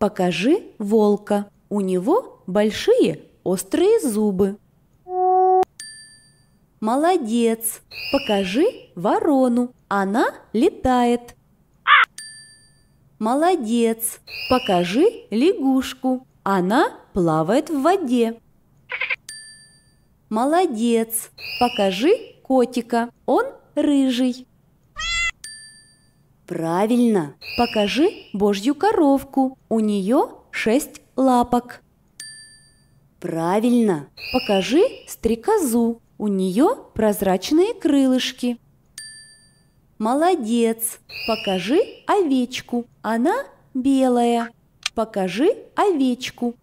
Покажи волка. У него большие острые зубы. Молодец! Покажи ворону. Она летает. Молодец! Покажи лягушку. Она плавает в воде. Молодец! Покажи котика. Он рыжий. Правильно. Покажи божью коровку. У нее шесть лапок. Правильно. Покажи стрекозу. У нее прозрачные крылышки. Молодец. Покажи овечку. Она белая. Покажи овечку.